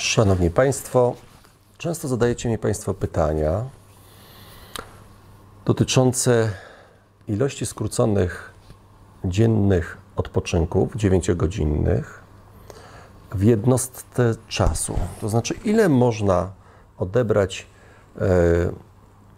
Szanowni Państwo, często zadajecie mi Państwo pytania dotyczące ilości skróconych dziennych odpoczynków, 9-godzinnych, w jednostce czasu. To znaczy, ile można odebrać e,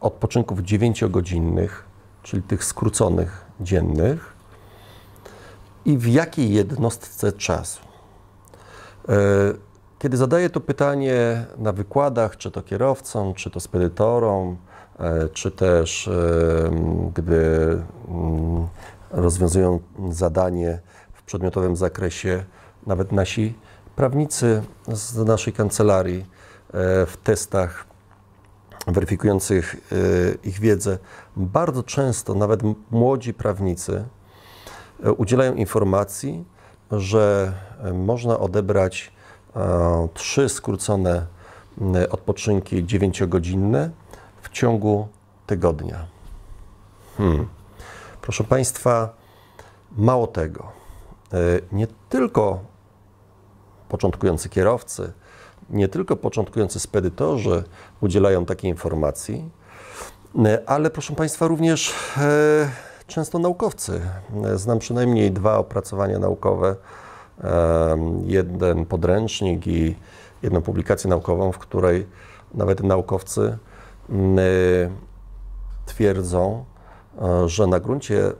odpoczynków 9-godzinnych, czyli tych skróconych dziennych, i w jakiej jednostce czasu. E, kiedy zadaję to pytanie na wykładach, czy to kierowcom, czy to spedytorom, e, czy też e, gdy mm, rozwiązują zadanie w przedmiotowym zakresie, nawet nasi prawnicy z naszej kancelarii e, w testach weryfikujących ich wiedzę, bardzo często nawet młodzi prawnicy udzielają informacji, że można odebrać E, trzy skrócone e, odpoczynki dziewięciogodzinne w ciągu tygodnia. Hmm. Proszę Państwa, mało tego, e, nie tylko początkujący kierowcy, nie tylko początkujący spedytorzy udzielają takiej informacji, ale proszę Państwa, również często naukowcy. Znam przynajmniej dwa opracowania naukowe jeden podręcznik i jedną publikację naukową, w której nawet naukowcy mm, twierdzą, e, że na gruncie e,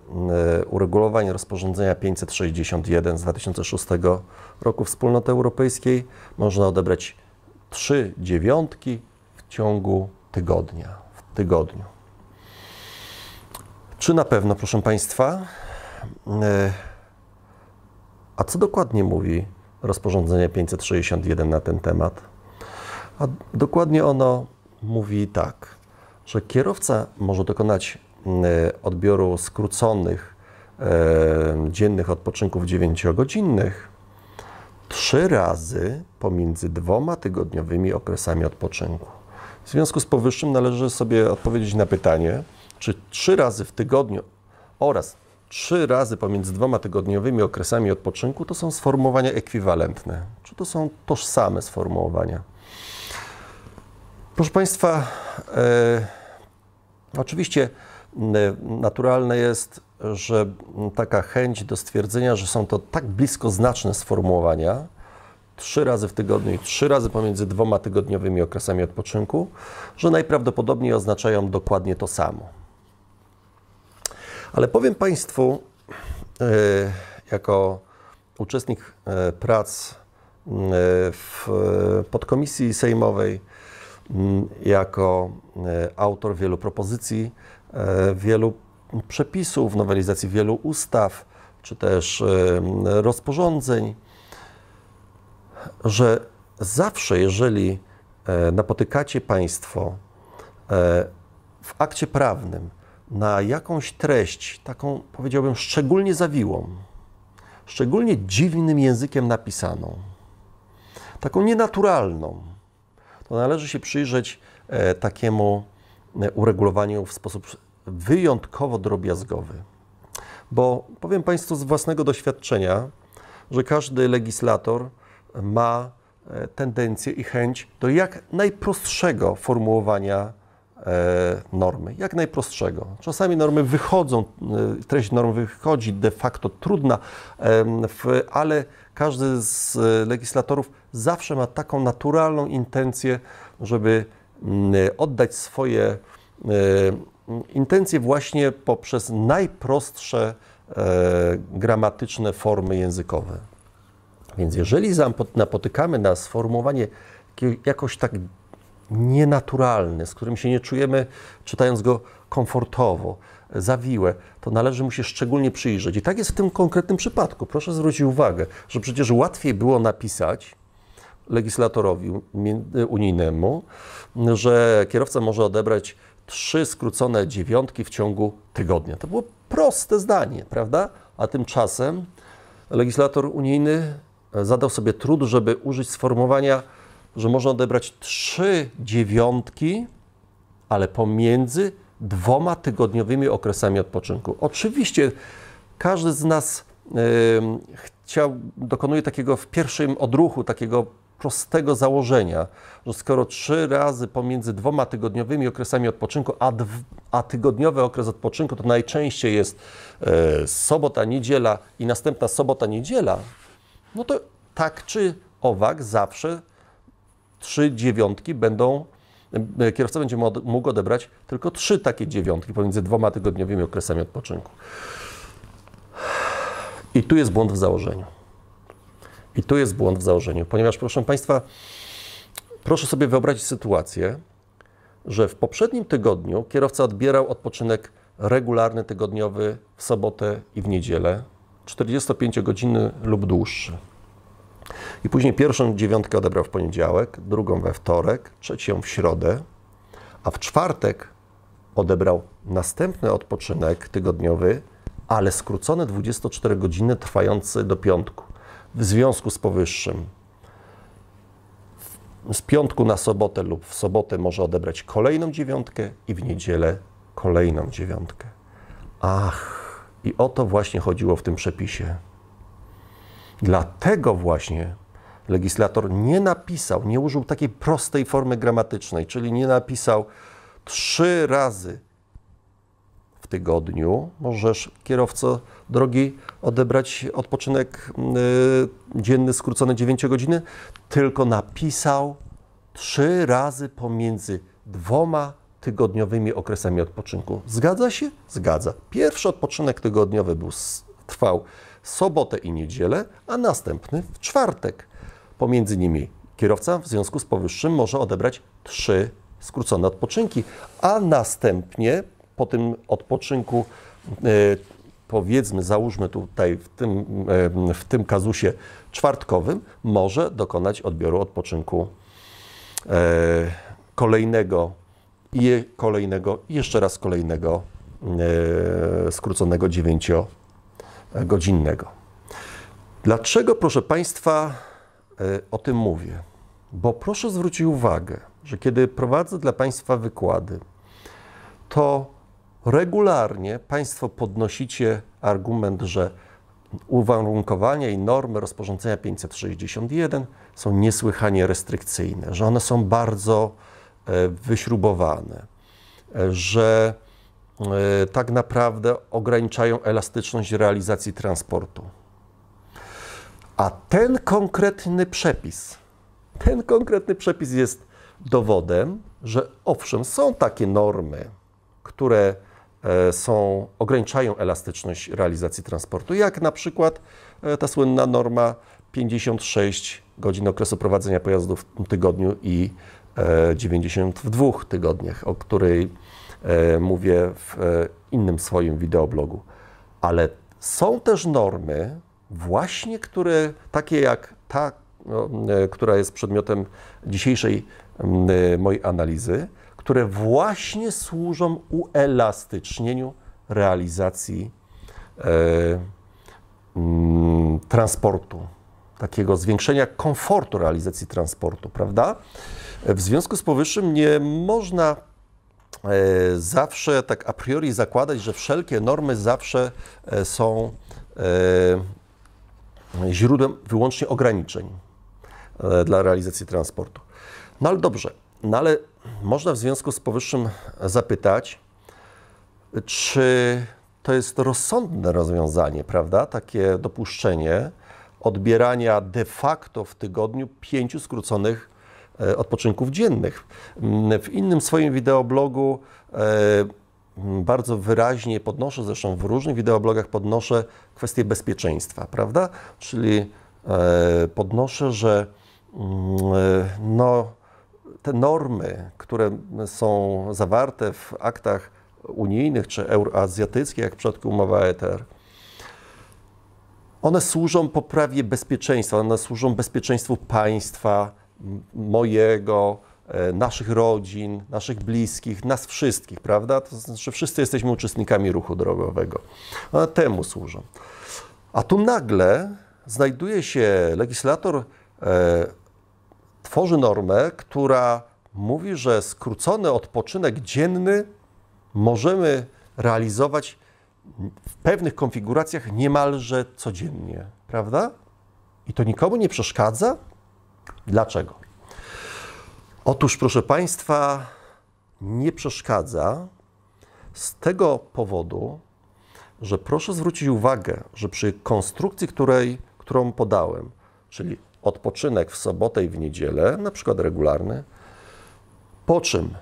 uregulowań rozporządzenia 561 z 2006 roku Wspólnoty Europejskiej można odebrać trzy dziewiątki w ciągu tygodnia, w tygodniu. Czy na pewno, proszę Państwa, e, a co dokładnie mówi rozporządzenie 561 na ten temat? A dokładnie ono mówi tak, że kierowca może dokonać mm, e, odbioru skróconych e, dziennych odpoczynków 9-godzinnych trzy razy pomiędzy dwoma tygodniowymi okresami odpoczynku. W związku z powyższym należy sobie odpowiedzieć na pytanie, czy trzy razy w tygodniu oraz trzy razy pomiędzy dwoma tygodniowymi okresami odpoczynku to są sformułowania ekwiwalentne, czy to są tożsame sformułowania. Proszę Państwa, e, oczywiście naturalne jest, że taka chęć do stwierdzenia, że są to tak blisko znaczne sformułowania, trzy razy w tygodniu i trzy razy pomiędzy dwoma tygodniowymi okresami odpoczynku, że najprawdopodobniej oznaczają dokładnie to samo. Ale powiem Państwu, e, jako uczestnik e, prac e, w podkomisji sejmowej, jako autor wielu propozycji, wielu przepisów, nowelizacji wielu ustaw, czy też rozporządzeń, że zawsze, jeżeli napotykacie Państwo w akcie prawnym na jakąś treść, taką powiedziałbym szczególnie zawiłą, szczególnie dziwnym językiem napisaną, taką nienaturalną, to należy się przyjrzeć e, takiemu e, uregulowaniu w sposób wyjątkowo drobiazgowy. Bo powiem Państwu z własnego doświadczenia, że każdy legislator ma e, tendencję i chęć do jak najprostszego formułowania E, normy, jak najprostszego. Czasami normy wychodzą, e, treść norm wychodzi de facto trudna, e, ale każdy z legislatorów zawsze ma taką naturalną intencję, żeby mm, oddać swoje intencje właśnie poprzez najprostsze gramatyczne formy językowe. Więc jeżeli napotykamy na sformułowanie jakoś tak nienaturalny, z którym się nie czujemy, czytając go komfortowo, zawiłe, to należy mu się szczególnie przyjrzeć. I tak jest w tym konkretnym przypadku. Proszę zwrócić uwagę, że przecież łatwiej było napisać legislatorowi e, unijnemu, że kierowca może odebrać trzy skrócone dziewiątki w ciągu tygodnia. To było proste zdanie, prawda? A tymczasem legislator unijny zadał sobie trud, żeby użyć sformułowania że można odebrać trzy dziewiątki, ale pomiędzy dwoma tygodniowymi okresami odpoczynku. Oczywiście każdy z nas yy, chciał, dokonuje takiego w pierwszym odruchu, takiego prostego założenia, że skoro trzy razy pomiędzy dwoma tygodniowymi okresami odpoczynku, a, a tygodniowy okres odpoczynku to najczęściej jest e, sobota, niedziela i następna sobota, niedziela, no to tak czy owak zawsze trzy dziewiątki będą, e, kierowca będzie mógł odebrać tylko trzy takie dziewiątki pomiędzy dwoma tygodniowymi okresami odpoczynku. I tu jest błąd w założeniu. I tu jest błąd w założeniu, ponieważ proszę Państwa, proszę sobie wyobrazić sytuację, że w poprzednim tygodniu kierowca odbierał odpoczynek regularny, tygodniowy w sobotę i w niedzielę, 45 godziny lub dłuższy. I później pierwszą dziewiątkę odebrał w poniedziałek, drugą we wtorek, trzecią w środę, a w czwartek odebrał następny odpoczynek tygodniowy, ale skrócony 24 godziny trwający do piątku. W związku z powyższym z piątku na sobotę lub w sobotę może odebrać kolejną dziewiątkę i w niedzielę kolejną dziewiątkę. Ach, i o to właśnie chodziło w tym przepisie. Dlatego właśnie legislator nie napisał, nie użył takiej prostej formy gramatycznej, czyli nie napisał trzy razy w tygodniu możesz, kierowco drogi, odebrać odpoczynek yy, dzienny skrócony 9 godziny, tylko napisał trzy razy pomiędzy dwoma tygodniowymi okresami odpoczynku. Zgadza się? Zgadza. Pierwszy odpoczynek tygodniowy był, trwał sobotę i niedzielę, a następny w czwartek. Pomiędzy nimi kierowca w związku z powyższym może odebrać trzy skrócone odpoczynki, a następnie po tym odpoczynku e, powiedzmy, załóżmy tutaj w tym, e, w tym kazusie czwartkowym, może dokonać odbioru odpoczynku e, kolejnego i kolejnego, jeszcze raz kolejnego skróconego dziewięcio godzinnego. Dlaczego, proszę Państwa, e, o tym mówię? Bo proszę zwrócić uwagę, że kiedy prowadzę dla Państwa wykłady, to regularnie Państwo podnosicie argument, że uwarunkowania i normy rozporządzenia 561 są niesłychanie restrykcyjne, że one są bardzo e, wyśrubowane, e, że E, tak naprawdę ograniczają elastyczność realizacji transportu. A ten konkretny przepis, ten konkretny przepis jest dowodem, że owszem, są takie normy, które e, są, ograniczają elastyczność realizacji transportu, jak na przykład e, ta słynna norma 56 godzin okresu prowadzenia pojazdu w tygodniu i 90 w dwóch tygodniach, o której E, mówię w e, innym swoim wideoblogu. Ale są też normy, właśnie które, takie jak ta, no, e, która jest przedmiotem dzisiejszej mojej analizy, które właśnie służą uelastycznieniu realizacji transportu, takiego zwiększenia komfortu realizacji transportu, prawda? W związku z powyższym nie można E, zawsze tak a priori zakładać, że wszelkie normy zawsze e, są e, źródłem wyłącznie ograniczeń dla realizacji transportu. No ale dobrze, no ale można w związku z powyższym zapytać, czy to jest rozsądne rozwiązanie, prawda? Takie dopuszczenie odbierania de facto w tygodniu pięciu skróconych E, odpoczynków dziennych. Mm, w innym swoim wideoblogu e, mm, bardzo wyraźnie podnoszę, zresztą w różnych wideoblogach podnoszę kwestię bezpieczeństwa, prawda? Czyli e, podnoszę, że mm, no, te normy, które są zawarte w aktach unijnych czy euroazjatyckich, jak w przypadku umowa ETR, one służą poprawie bezpieczeństwa, one służą bezpieczeństwu państwa, mojego, e, naszych rodzin, naszych bliskich, nas wszystkich, prawda? To znaczy, wszyscy jesteśmy uczestnikami ruchu drogowego. temu służą. A tu nagle znajduje się legislator, e, tworzy normę, która mówi, że skrócony odpoczynek dzienny możemy realizować w pewnych konfiguracjach niemalże codziennie, prawda? I to nikomu nie przeszkadza? Dlaczego? Otóż, proszę Państwa, nie przeszkadza z tego powodu, że proszę zwrócić uwagę, że przy konstrukcji, której, którą podałem, czyli odpoczynek w sobotę i w niedzielę, na przykład regularny, po czym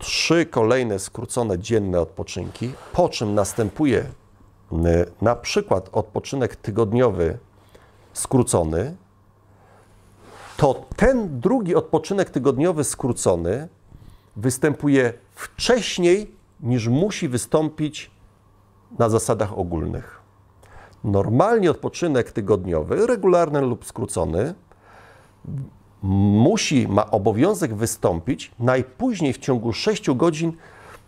trzy kolejne skrócone dzienne odpoczynki, po czym następuje y, na przykład odpoczynek tygodniowy skrócony, to ten drugi odpoczynek tygodniowy skrócony występuje wcześniej niż musi wystąpić na zasadach ogólnych. Normalnie odpoczynek tygodniowy, regularny lub skrócony, musi, ma obowiązek wystąpić najpóźniej w ciągu 6 godzin,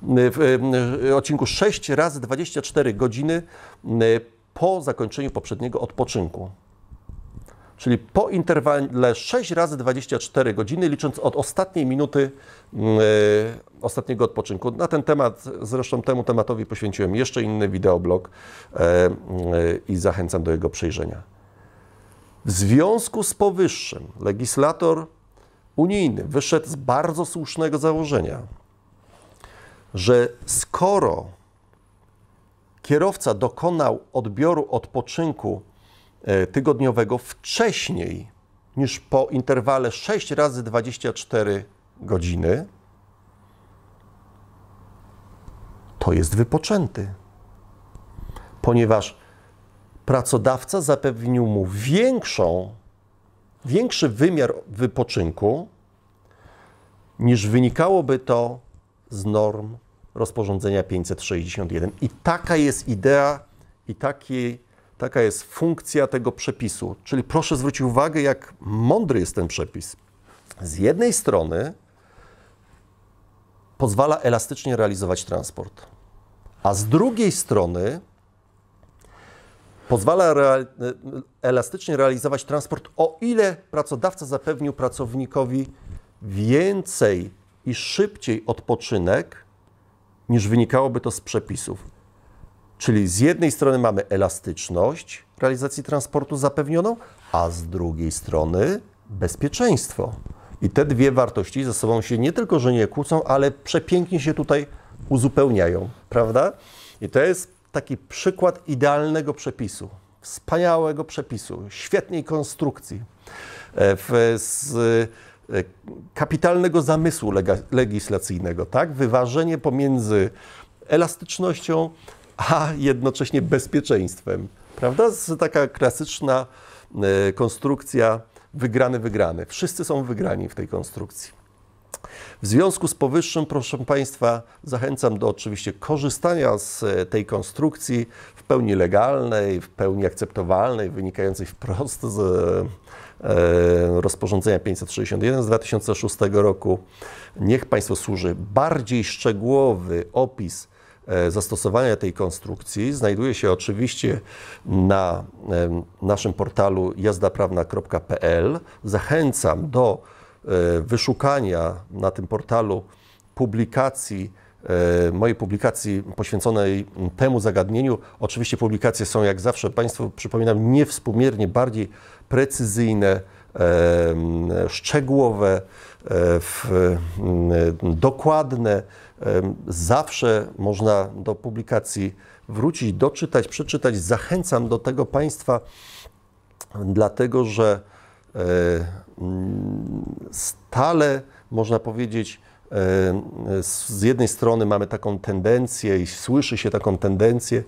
w odcinku 6 razy 24 godziny e, po zakończeniu poprzedniego odpoczynku czyli po interwale 6 razy 24 godziny, licząc od ostatniej minuty yy, ostatniego odpoczynku. Na ten temat, zresztą temu tematowi poświęciłem jeszcze inny wideoblog yy, yy, i zachęcam do jego przejrzenia. W związku z powyższym legislator unijny wyszedł z bardzo słusznego założenia, że skoro kierowca dokonał odbioru odpoczynku E, tygodniowego wcześniej niż po interwale 6 razy 24 godziny, to jest wypoczęty. Ponieważ pracodawca zapewnił mu większą, większy wymiar wypoczynku, niż wynikałoby to z norm rozporządzenia 561. I taka jest idea i taki Taka jest funkcja tego przepisu. Czyli proszę zwrócić uwagę, jak mądry jest ten przepis. Z jednej strony pozwala elastycznie realizować transport, a z drugiej strony pozwala real, elastycznie realizować transport, o ile pracodawca zapewnił pracownikowi więcej i szybciej odpoczynek, niż wynikałoby to z przepisów. Czyli z jednej strony mamy elastyczność realizacji transportu zapewnioną, a z drugiej strony bezpieczeństwo. I te dwie wartości ze sobą się nie tylko, że nie kłócą, ale przepięknie się tutaj uzupełniają, prawda? I to jest taki przykład idealnego przepisu, wspaniałego przepisu, świetnej konstrukcji, e, z e, kapitalnego zamysłu legislacyjnego, tak? Wyważenie pomiędzy elastycznością, a jednocześnie bezpieczeństwem. Prawda? Taka klasyczna e, konstrukcja wygrany, wygrany. Wszyscy są wygrani w tej konstrukcji. W związku z powyższym, proszę Państwa, zachęcam do oczywiście korzystania z e, tej konstrukcji w pełni legalnej, w pełni akceptowalnej, wynikającej wprost z e, rozporządzenia 561 z 2006 roku. Niech Państwo służy bardziej szczegółowy opis E, zastosowania tej konstrukcji znajduje się oczywiście na e, naszym portalu jazdaprawna.pl. Zachęcam do e, wyszukania na tym portalu publikacji mojej publikacji poświęconej temu zagadnieniu. Oczywiście publikacje są jak zawsze Państwu, przypominam, niewspółmiernie bardziej precyzyjne, szczegółowe, e, dokładne. Zawsze można do publikacji wrócić, doczytać, przeczytać. Zachęcam do tego Państwa, dlatego że e, stale można powiedzieć, e, z jednej strony mamy taką tendencję i słyszy się taką tendencję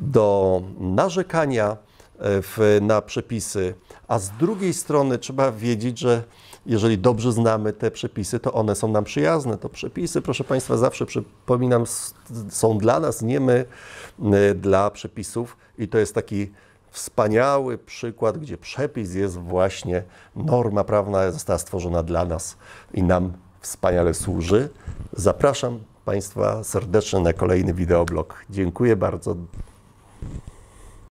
do narzekania, w, na przepisy, a z drugiej strony trzeba wiedzieć, że jeżeli dobrze znamy te przepisy, to one są nam przyjazne. To przepisy, proszę Państwa, zawsze przypominam, są dla nas, nie my, y, dla przepisów i to jest taki wspaniały przykład, gdzie przepis jest właśnie, norma prawna została stworzona dla nas i nam wspaniale służy. Zapraszam Państwa serdecznie na kolejny wideoblog. Dziękuję bardzo.